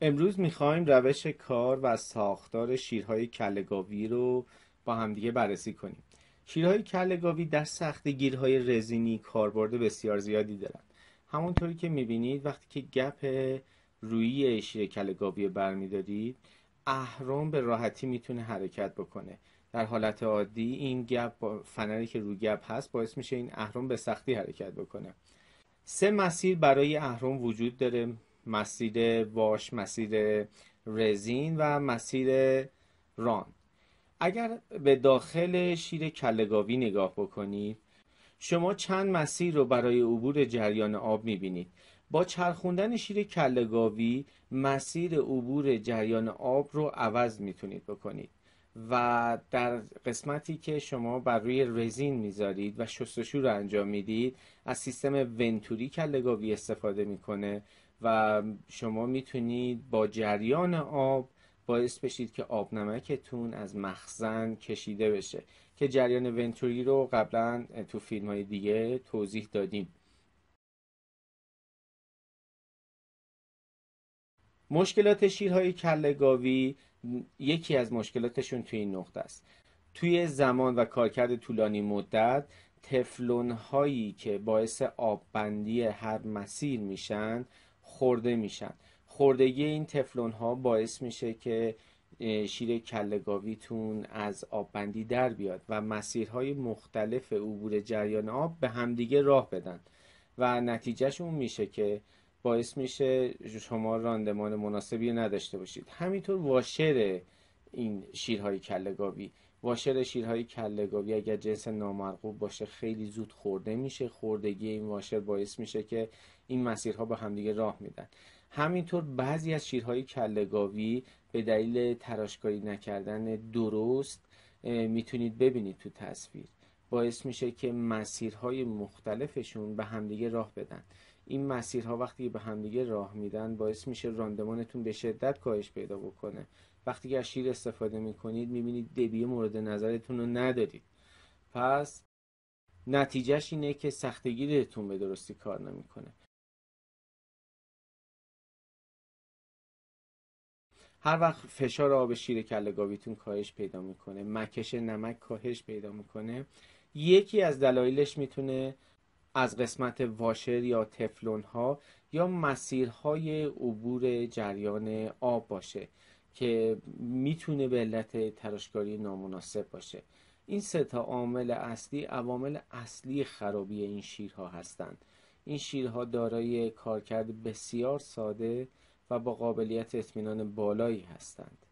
امروز میخوایم روش کار و ساختار شیرهای کلگاوی رو با همدیگه بررسی کنیم شیرهای کلگاوی در سخت گیرهای رزینی کاربرد بسیار زیادی دارن همونطوری که میبینید وقتی که گپ روی شیر کلگاوی رو برمیدارید اهرم به راحتی میتونه حرکت بکنه در حالت عادی این گپ فنری که روی گپ هست باعث میشه این اهرم به سختی حرکت بکنه سه مسیر برای اهرم وجود داره مسیر واش مسیر رزین و مسیر ران اگر به داخل شیر کلگاوی نگاه بکنید شما چند مسیر رو برای عبور جریان آب میبینید با چرخوندن شیر کلگاوی مسیر عبور جریان آب رو عوض میتونید بکنید و در قسمتی که شما بر روی رزین میذارید و شستشو رو انجام میدید از سیستم ونتوری کلگاوی استفاده میکنه و شما میتونید با جریان آب باعث بشید که آب نمکتون از مخزن کشیده بشه که جریان ونتوری رو قبلا تو فیلم های دیگه توضیح دادیم مشکلات شیرهای کله گاوی یکی از مشکلاتشون توی این نقطه است توی زمان و کارکرد طولانی مدت تفلون هایی که باعث آببندی هر مسیر میشن خورده میشن خوردگی این تفلون ها باعث میشه که شیر کلگاویتون از آب بندی در بیاد و مسیرهای مختلف عبور جریان آب به همدیگه راه بدن و اون میشه که باعث میشه شما راندمان مناسبی نداشته باشید همینطور واشره. این شیرهای کلگاوی واشر شیرهای کلگاوی اگر جنس نامرغوب باشه خیلی زود خورده میشه خوردگی این واشر باعث میشه که این مسیرها به همدیگه راه میدن همینطور بعضی از شیرهای کلگاوی به دلیل تراشکاری نکردن درست میتونید ببینید تو تصویر باعث میشه که مسیرهای مختلفشون به همدیگه راه بدن این مسیرها وقتی به همدیگه راه میدن باعث میشه راندمانتون به شدت کاهش پیدا بکنه وقتی که از شیر استفاده میکنید میبینید دبیه مورد نظرتون رو ندارید پس نتیجهش اینه که سختگیرتون به درستی کار نمیکنه هر وقت فشار آب شیر کله کاهش پیدا میکنه مکش نمک کاهش پیدا میکنه یکی از دلایلش میتونه از قسمت واشر یا تفلون ها یا مسیرهای عبور جریان آب باشه که میتونه به علت تراشکاری نامناسب باشه این سه تا عامل اصلی عوامل اصلی خرابی این شیرها هستند این شیرها دارای کارکرد بسیار ساده و با قابلیت اطمینان بالایی هستند